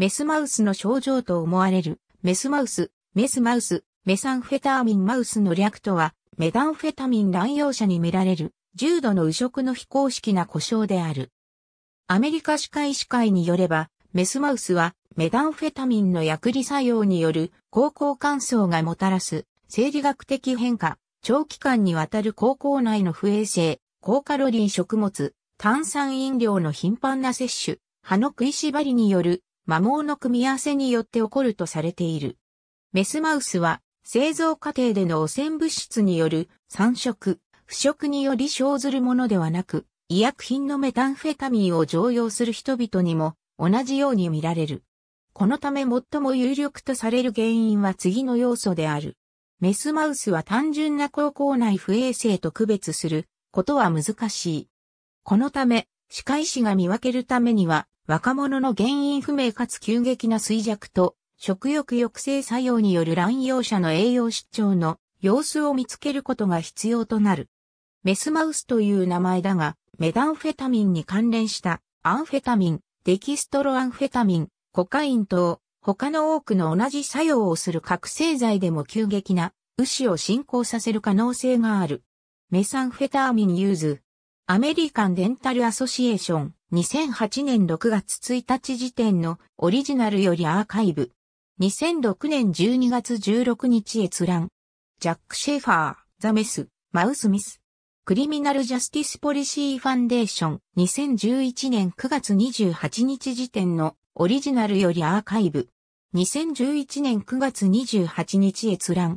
メスマウスの症状と思われる、メスマウス、メスマウス、メサンフェターミンマウスの略とは、メダンフェタミン乱用者に見られる、重度の右食の非公式な故障である。アメリカ歯科医師会によれば、メスマウスは、メダンフェタミンの薬理作用による、高校乾燥がもたらす、生理学的変化、長期間にわたる高校内の不衛生、高カロリー食物、炭酸飲料の頻繁な摂取、歯の食いしばりによる摩耗の組み合わせによって起こるとされている。メスマウスは製造過程での汚染物質による酸色、腐食により生ずるものではなく、医薬品のメタンフェタミンを常用する人々にも同じように見られる。このため最も有力とされる原因は次の要素である。メスマウスは単純な口腔内不衛生と区別することは難しい。このため、歯科医師が見分けるためには、若者の原因不明かつ急激な衰弱と、食欲抑制作用による乱用者の栄養失調の様子を見つけることが必要となる。メスマウスという名前だが、メダンフェタミンに関連したアンフェタミン、デキストロアンフェタミン、コカイン等、他の多くの同じ作用をする覚醒剤でも急激な牛を進行させる可能性がある。メサンフェターミンユーズ。アメリカンデンタルアソシエーション。2008年6月1日時点のオリジナルよりアーカイブ。2006年12月16日閲覧。ジャック・シェファー、ザ・メス、マウス・ミス。クリミナル・ジャスティス・ポリシー・ファンデーション。2011年9月28日時点のオリジナルよりアーカイブ。2011年9月28日閲覧。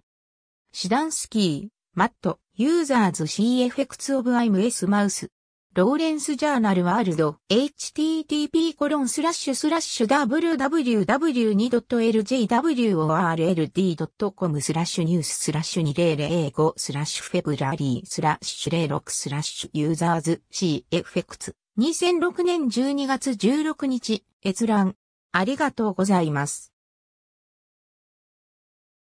シダンスキー、マット、ユーザーズシー・エフェクツ・オブ・アイム・エス・マウス。ローレンスジャーナルワールド http コロンスラッシュスラッシュ w w w 2 l j w o r l d c o m スラッシュニューススラッシュ2005スラッシュフェブラリースラッシュ06スラッシュユーザーズ CFX 2006年12月16日閲覧ありがとうございます。